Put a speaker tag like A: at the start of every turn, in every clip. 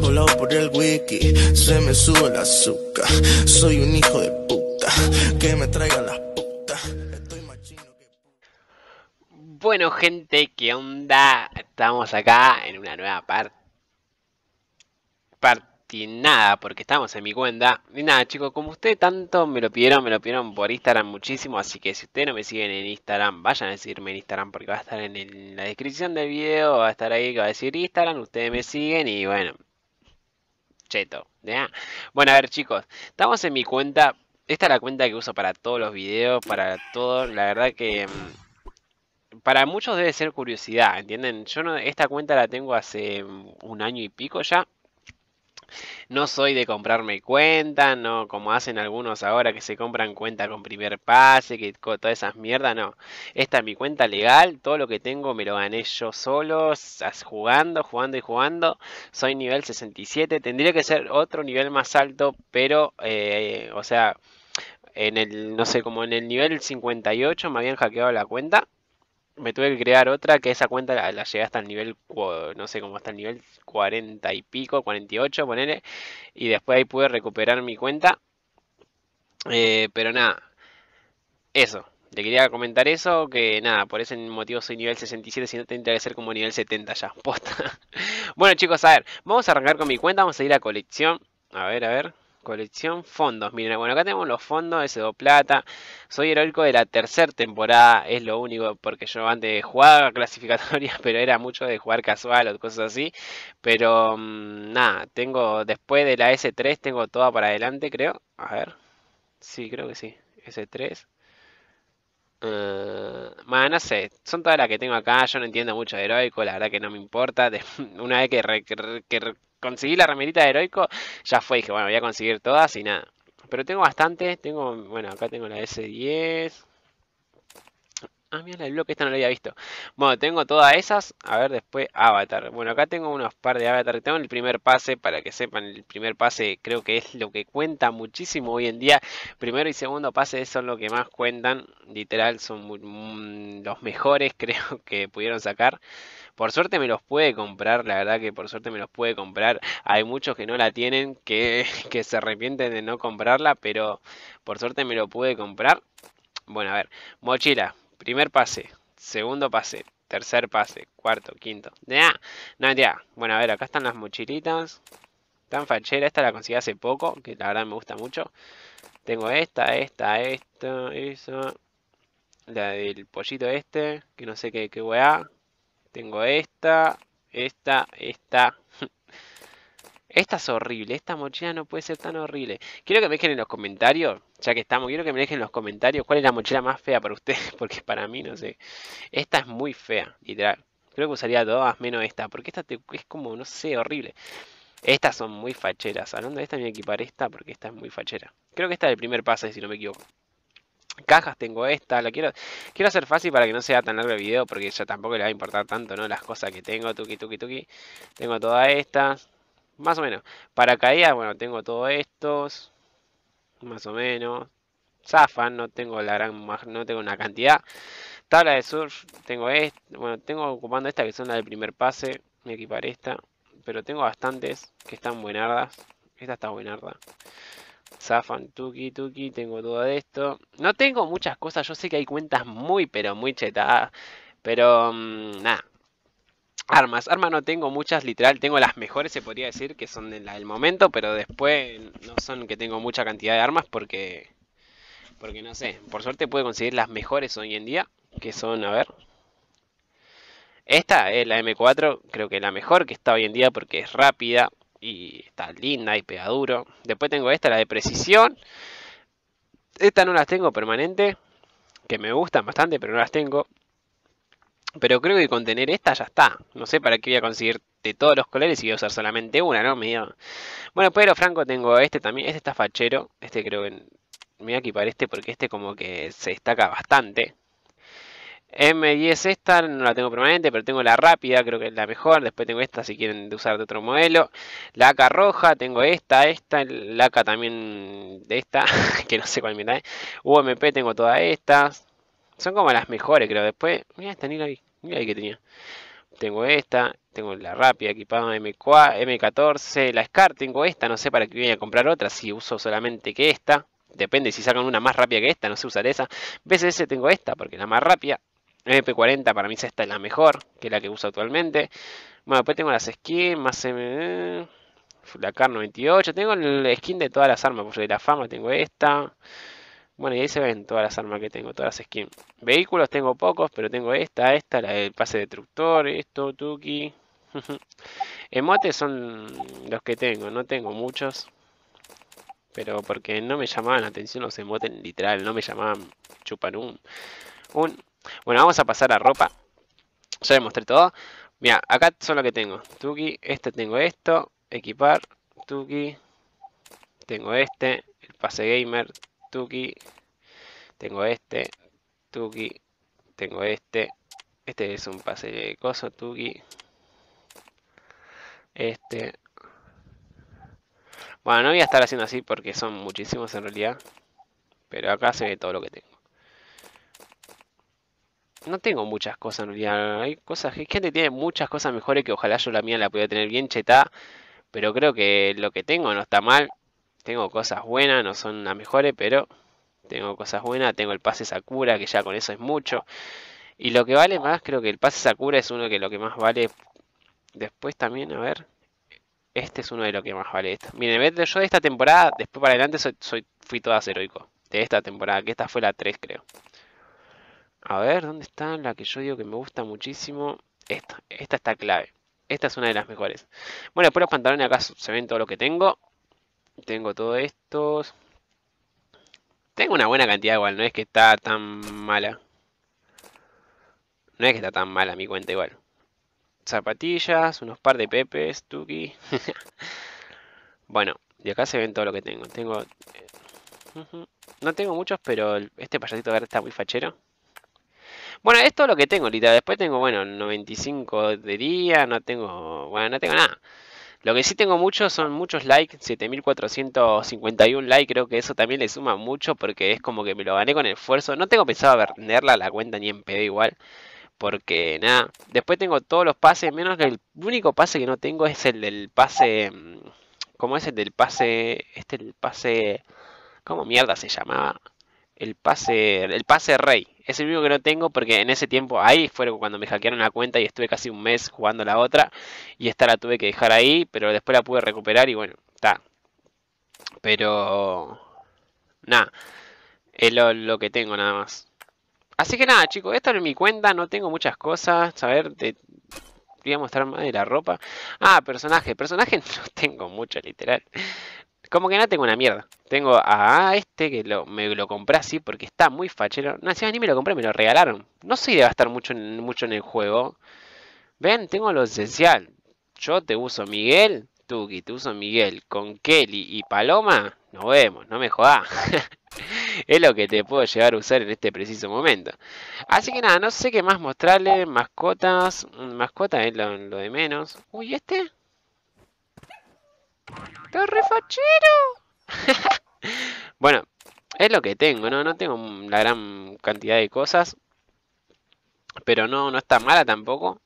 A: por el wiki. Se me el azúcar. Soy un hijo de Que me las Bueno, gente, ¿qué onda? Estamos acá en una nueva parte. Parte nada, porque estamos en mi cuenta. Y nada, chicos, como ustedes tanto me lo pidieron, me lo pidieron por Instagram muchísimo. Así que si ustedes no me siguen en Instagram, vayan a decirme en Instagram porque va a estar en la descripción del video. Va a estar ahí que va a decir Instagram. Ustedes me siguen y bueno, bueno, a ver chicos, estamos en mi cuenta. Esta es la cuenta que uso para todos los videos, para todo. La verdad que mm, para muchos debe ser curiosidad, ¿entienden? Yo no, esta cuenta la tengo hace mm, un año y pico ya. No soy de comprarme cuenta, no como hacen algunos ahora que se compran cuenta con primer pase, que todas esas mierdas, no. Esta es mi cuenta legal, todo lo que tengo me lo gané yo solo, jugando, jugando y jugando. Soy nivel 67, tendría que ser otro nivel más alto, pero, eh, o sea, en el, no sé, como en el nivel 58 me habían hackeado la cuenta me tuve que crear otra que esa cuenta la, llegué hasta el nivel, no sé cómo hasta el nivel 40 y pico, 48, ponele. Y después ahí pude recuperar mi cuenta. Eh, pero nada, eso. Te quería comentar eso, que nada, por ese motivo soy nivel 67, si no tendría que ser como nivel 70 ya, posta. bueno chicos, a ver, vamos a arrancar con mi cuenta, vamos a ir a colección. A ver, a ver. Colección fondos. mira bueno, acá tenemos los fondos de 2 Plata. Soy heroico de la tercera temporada, es lo único, porque yo antes jugaba clasificatoria, pero era mucho de jugar casual o cosas así. Pero mm, nada, tengo después de la S3, tengo toda para adelante, creo. A ver. Sí, creo que sí. S3 bueno, eh, no sé, son todas las que tengo acá, yo no entiendo mucho de heroico, la verdad que no me importa. De, una vez que, que, conseguí la remerita de heroico, ya fue, dije, bueno, voy a conseguir todas y nada. Pero tengo bastante, tengo, bueno, acá tengo la S10, Ah, mira, el bloque esta no lo había visto. Bueno, tengo todas esas. A ver, después avatar. Bueno, acá tengo unos par de avatar. Tengo el primer pase, para que sepan, el primer pase creo que es lo que cuenta muchísimo hoy en día. Primero y segundo pase son lo que más cuentan. Literal, son mm, los mejores creo que pudieron sacar. Por suerte me los puede comprar, la verdad que por suerte me los puede comprar. Hay muchos que no la tienen, que, que se arrepienten de no comprarla, pero por suerte me lo pude comprar. Bueno, a ver, mochila. Primer pase, segundo pase, tercer pase, cuarto, quinto. Ya, No, Bueno, a ver, acá están las mochilitas. Tan fachera, esta la conseguí hace poco, que la verdad me gusta mucho. Tengo esta, esta, esta, eso... La del pollito este, que no sé qué, qué weá. Tengo esta, esta, esta, esta es horrible, esta mochila no puede ser tan horrible. Quiero que me dejen en los comentarios, ya que estamos, quiero que me dejen en los comentarios cuál es la mochila más fea para ustedes, porque para mí no sé. Esta es muy fea, literal. Creo que usaría todas menos esta, porque esta es como, no sé, horrible. Estas son muy facheras. Hablando de esta, me voy a equipar esta porque esta es muy fachera. Creo que esta es el primer pase, si no me equivoco. Cajas tengo esta, la quiero, quiero hacer fácil para que no sea tan largo el video porque ya tampoco le va a importar tanto, ¿no? Las cosas que tengo, tuki tuki tuki. Tengo todas estas. Más o menos. para Paracaídas, bueno, tengo todos estos. Más o menos. Zafan, no tengo la gran no tengo una cantidad. Tabla de surf, tengo esta. Bueno, tengo ocupando esta que son las del primer pase. Me equiparé esta. Pero tengo bastantes que están buenardas. Esta está buenarda. Zafan, tuki, tuki, tengo todo esto. No tengo muchas cosas, yo sé que hay cuentas muy, pero muy chetadas. Pero, mm, nada, Armas, armas no tengo muchas, literal, tengo las mejores, se podría decir, que son de la del momento, pero después no son que tengo mucha cantidad de armas porque, porque no sé, por suerte puedo conseguir las mejores hoy en día, que son, a ver, esta es la M4, creo que la mejor que está hoy en día porque es rápida y está linda y pega duro. Después tengo esta, la de precisión, esta no las tengo permanente, que me gustan bastante, pero no las tengo. Pero creo que con tener esta ya está. No sé para qué voy a conseguir de todos los colores y voy a usar solamente una, ¿no? Bueno, pero Franco tengo este también. Este está fachero. Este creo que... Me voy a equipar este porque este como que se destaca bastante. M10 esta, no la tengo permanente, pero tengo la rápida, creo que es la mejor. Después tengo esta si quieren usar de otro modelo. La AK roja, tengo esta, esta, la también de esta, que no sé cuál mira da, UMP tengo todas estas. Son como las mejores, creo. Después, mira esta, ahí, mira ahí que tenía. Tengo esta, tengo la rápida equipada M4, M14, la SCAR, tengo esta, no sé para qué voy a comprar otra, si uso solamente que esta. Depende, si sacan una más rápida que esta, no sé usar esa. BCS tengo esta, porque es la más rápida. MP40 para mí esta es la mejor, que la que uso actualmente. Bueno, después tengo las skins, más M... La 98, tengo el skin de todas las armas, porque de la fama tengo esta. Bueno, y ahí se ven todas las armas que tengo, todas las skins. Vehículos tengo pocos, pero tengo esta, esta, la del pase destructor, esto, Tuki. Emotes son los que tengo, no tengo muchos. Pero porque no me llamaban la atención los emotes, literal, no me llamaban chupan un, Bueno, vamos a pasar a ropa. Ya les mostré todo. Mira, acá son lo que tengo. Tuki, este tengo esto. Equipar, Tuki. Tengo este, el pase gamer, Tuki. Tengo este. Tuki. Tengo este. Este es un pase de coso, Tuki. Este. Bueno, no voy a estar haciendo así porque son muchísimos en realidad. Pero acá se ve todo lo que tengo. No tengo muchas cosas en realidad. Hay cosas. Gente tiene muchas cosas mejores que ojalá yo la mía la pudiera tener bien chetada. Pero creo que lo que tengo no está mal. Tengo cosas buenas, no son las mejores, pero tengo cosas buenas. Tengo el pase Sakura, que ya con eso es mucho. Y lo que vale más, creo que el pase Sakura es uno que lo que más vale. Después también, a ver. Este es uno de los que más vale Miren, yo de esta temporada, después para adelante, soy, fui todo heroico. De esta temporada, que esta fue la 3, creo. A ver, ¿dónde está la que yo digo que me gusta muchísimo? Esta, esta está clave. Esta es una de las mejores. Bueno, por los pantalones acá se ven todo lo que tengo. Tengo todos estos. Tengo una buena cantidad igual, no es que está tan mala. No es que está tan mala mi cuenta igual. Zapatillas, unos par de pepes, tuki. bueno, de acá se ven todo lo que tengo. Tengo... Eh, no tengo muchos, pero este payasito de está muy fachero. Bueno, es lo que tengo ahorita. Después tengo, bueno, 95 de día, no tengo... Bueno, no tengo nada. Lo que sí tengo mucho son muchos likes, 7451 likes, creo que eso también le suma mucho porque es como que me lo gané con esfuerzo. No tengo pensado venderla la cuenta ni en PD igual. Porque nada, después tengo todos los pases, menos que el único pase que no tengo es el del pase... Mm, ¿Cómo es el del pase? Este el pase... ¿Cómo mierda se llamaba? El pase... El pase rey. Es el único que no tengo porque en ese tiempo ahí fue cuando me hackearon la cuenta y estuve casi un mes jugando la otra. Y esta la tuve que dejar ahí, pero después la pude recuperar y bueno, está. Pero... Nada. Es lo, que tengo nada más. Así que nada, chicos. Esta es mi cuenta. No tengo muchas cosas. A ver, te voy a mostrar más de la ropa. Ah, personaje. Personaje no tengo mucho, literal. Como que no tengo una mierda. Tengo a este que lo, me lo compré así porque está muy fachero. No, si ni me lo compré, me lo regalaron. No soy de gastar mucho en, mucho en el juego. Ven, tengo lo esencial. Yo te uso Miguel, Tuki, te uso Miguel. Con Kelly y Paloma, nos vemos, no me jodas. es lo que te puedo llegar a usar en este preciso momento. Así que nada, no sé qué más mostrarle. Mascotas, Mascotas es lo de menos. Uy, ¿este? ¡Torrefachero! bueno, es lo que tengo, ¿no? No tengo la gran cantidad de cosas. Pero no, no está mala tampoco.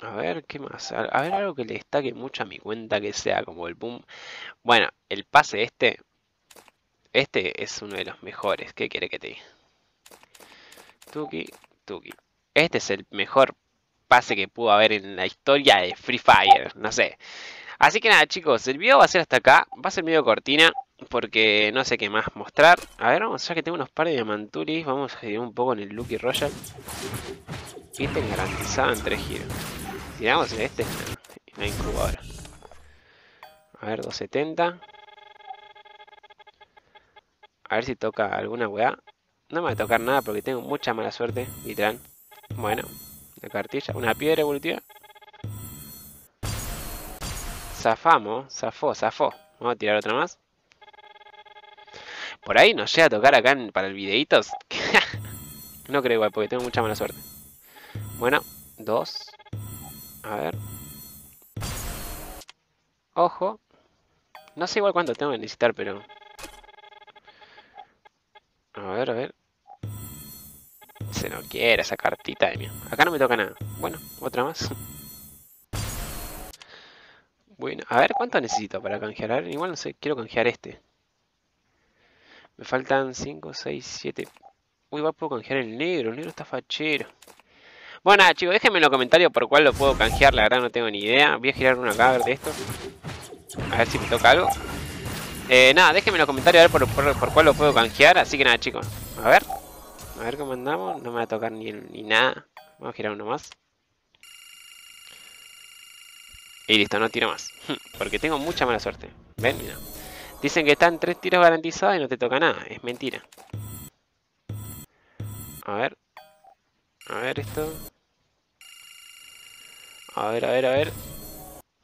A: A ver, ¿qué más? A ver, algo que le destaque mucho a mi cuenta que sea como el boom. Bueno, el pase este. Este es uno de los mejores. ¿Qué quiere que te diga? Tuki, tuki. Este es el mejor pase que pudo haber en la historia de Free Fire, no sé. Así que nada chicos, el video va a ser hasta acá, va a ser medio cortina, porque no sé qué más mostrar. A ver, vamos, ver que tengo unos pares de Diamanturis vamos a ir un poco en el Lucky Royal. Ítem este garantizado en tres giros. Tiramos este, en este, No A ver, 270. A ver si toca alguna weá. No me va a tocar nada porque tengo mucha mala suerte, literal. Bueno, la cartilla. Una piedra evolutiva. Zafamos. Zafó, zafó. Vamos a tirar otra más. Por ahí nos llega a tocar acá para el videitos. no creo igual, porque tengo mucha mala suerte. Bueno, dos. A ver. Ojo. No sé igual cuánto tengo que necesitar, pero... A ver, a ver no quiero esa cartita de mí Acá no me toca nada. Bueno, otra más. Bueno, a ver cuánto necesito para canjear. igual no sé, quiero canjear este. Me faltan 5, 6, 7. Uy, va, puedo canjear el negro. El negro está fachero. Bueno, nada, chicos, déjenme en los comentarios por cuál lo puedo canjear. La verdad no tengo ni idea. Voy a girar una acá de esto. A ver si me toca algo. Eh, nada, déjenme en los comentarios a ver por, por cuál lo puedo canjear. Así que nada, chicos. A ver. A ver cómo andamos. No me va a tocar ni, ni nada. Vamos a girar uno más. Y listo, no tiro más. Porque tengo mucha mala suerte. ¿Ven? Mira. Dicen que están tres tiros garantizados y no te toca nada. Es mentira. A ver. A ver esto. A ver, a ver, a ver.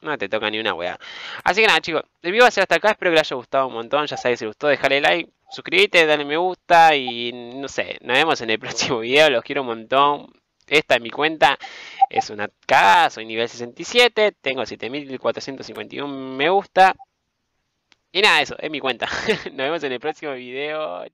A: No te toca ni una weá. Así que nada, chicos. El video va a ser hasta acá. Espero que les haya gustado un montón. Ya sabéis, si les gustó, dejale like, suscríbete, dale me gusta. Y no sé, nos vemos en el próximo video. Los quiero un montón. Esta es mi cuenta. Es una K. Soy nivel 67. Tengo 7451 me gusta. Y nada, eso. Es mi cuenta. nos vemos en el próximo video.